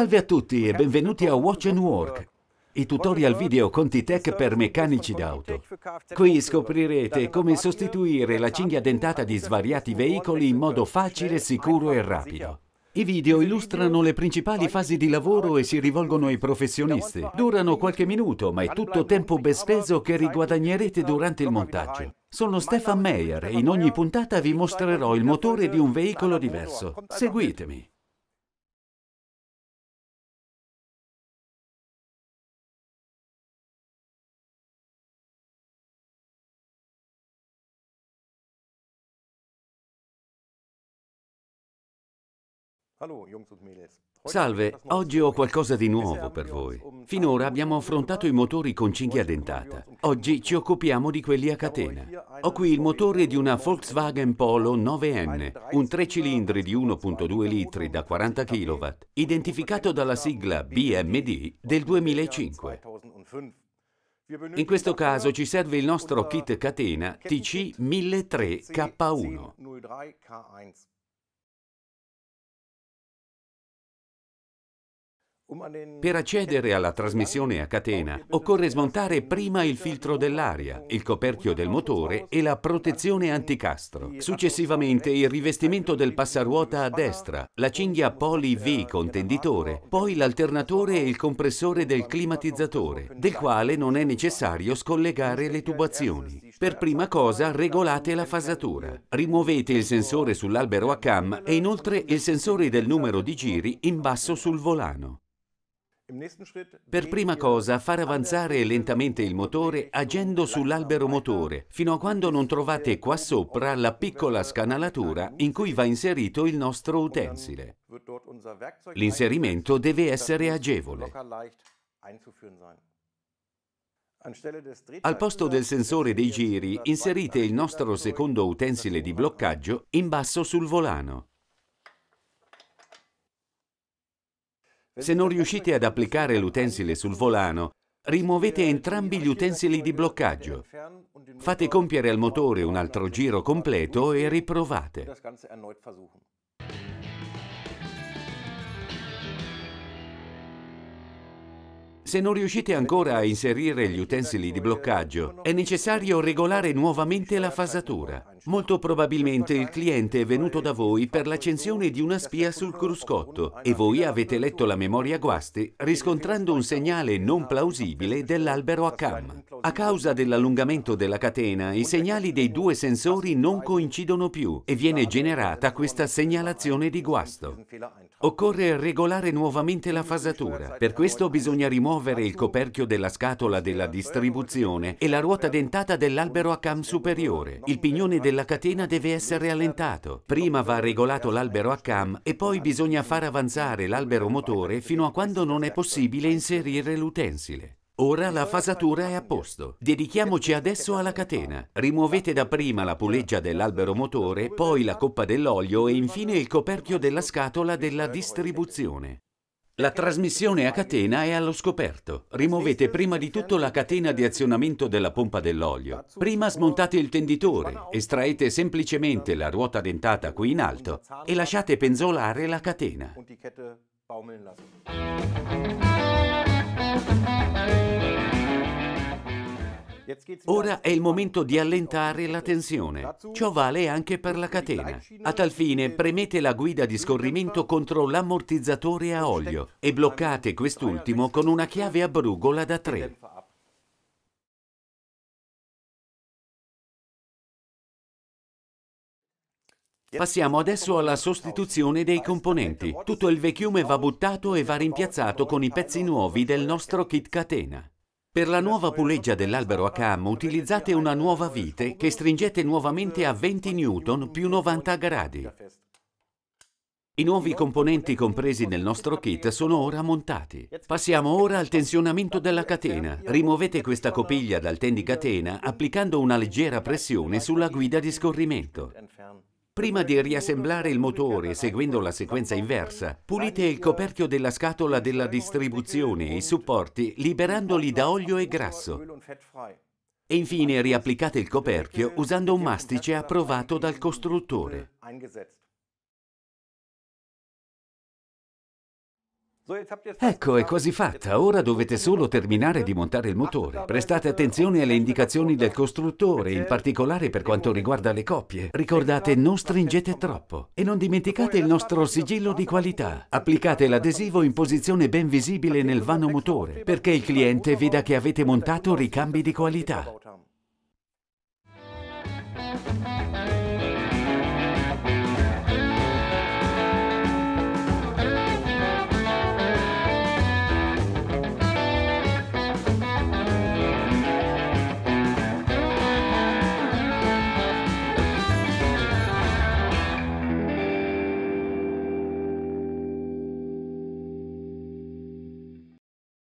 Salve a tutti e benvenuti a Watch and Work, i tutorial video Conti Tech per meccanici d'auto. Qui scoprirete come sostituire la cinghia dentata di svariati veicoli in modo facile, sicuro e rapido. I video illustrano le principali fasi di lavoro e si rivolgono ai professionisti. Durano qualche minuto, ma è tutto tempo ben speso che riguadagnerete durante il montaggio. Sono Stefan Meyer e in ogni puntata vi mostrerò il motore di un veicolo diverso. Seguitemi! Salve, oggi ho qualcosa di nuovo per voi. Um Finora abbiamo affrontato i motori con cinghia dentata. Um oggi ci occupiamo di quelli a catena. Ho qui il motore di una Volkswagen Polo 9N, un tre cilindri di 1.2 litri da 40 kW, identificato dalla sigla BMD del 2005. In questo caso ci serve il nostro kit catena TC 1003K1. Per accedere alla trasmissione a catena occorre smontare prima il filtro dell'aria, il coperchio del motore e la protezione anticastro. Successivamente il rivestimento del passaruota a destra, la cinghia poli V con tenditore, poi l'alternatore e il compressore del climatizzatore, del quale non è necessario scollegare le tubazioni. Per prima cosa regolate la fasatura. Rimuovete il sensore sull'albero a cam e inoltre il sensore del numero di giri in basso sul volano. Per prima cosa far avanzare lentamente il motore agendo sull'albero motore, fino a quando non trovate qua sopra la piccola scanalatura in cui va inserito il nostro utensile. L'inserimento deve essere agevole. Al posto del sensore dei giri inserite il nostro secondo utensile di bloccaggio in basso sul volano. Se non riuscite ad applicare l'utensile sul volano, rimuovete entrambi gli utensili di bloccaggio. Fate compiere al motore un altro giro completo e riprovate. Se non riuscite ancora a inserire gli utensili di bloccaggio, è necessario regolare nuovamente la fasatura. Molto probabilmente il cliente è venuto da voi per l'accensione di una spia sul cruscotto e voi avete letto la memoria guaste riscontrando un segnale non plausibile dell'albero a cam. A causa dell'allungamento della catena, i segnali dei due sensori non coincidono più e viene generata questa segnalazione di guasto. Occorre regolare nuovamente la fasatura. Per questo bisogna rimuovere il coperchio della scatola della distribuzione e la ruota dentata dell'albero a cam superiore. Il pignone del della catena deve essere allentato. Prima va regolato l'albero a cam e poi bisogna far avanzare l'albero motore fino a quando non è possibile inserire l'utensile. Ora la fasatura è a posto. Dedichiamoci adesso alla catena. Rimuovete dapprima la puleggia dell'albero motore, poi la coppa dell'olio e infine il coperchio della scatola della distribuzione. La trasmissione a catena è allo scoperto. Rimuovete prima di tutto la catena di azionamento della pompa dell'olio. Prima smontate il tenditore, estraete semplicemente la ruota dentata qui in alto e lasciate penzolare la catena. Ora è il momento di allentare la tensione. Ciò vale anche per la catena. A tal fine premete la guida di scorrimento contro l'ammortizzatore a olio e bloccate quest'ultimo con una chiave a brugola da 3. Passiamo adesso alla sostituzione dei componenti. Tutto il vecchiume va buttato e va rimpiazzato con i pezzi nuovi del nostro kit catena. Per la nuova puleggia dell'albero a cammo utilizzate una nuova vite che stringete nuovamente a 20 Newton più 90 gradi. I nuovi componenti compresi nel nostro kit sono ora montati. Passiamo ora al tensionamento della catena. Rimuovete questa copiglia dal tendicatena applicando una leggera pressione sulla guida di scorrimento. Prima di riassemblare il motore seguendo la sequenza inversa, pulite il coperchio della scatola della distribuzione e i supporti liberandoli da olio e grasso. E infine riapplicate il coperchio usando un mastice approvato dal costruttore. Ecco, è quasi fatta. Ora dovete solo terminare di montare il motore. Prestate attenzione alle indicazioni del costruttore, in particolare per quanto riguarda le coppie. Ricordate, non stringete troppo. E non dimenticate il nostro sigillo di qualità. Applicate l'adesivo in posizione ben visibile nel vano motore, perché il cliente veda che avete montato ricambi di qualità.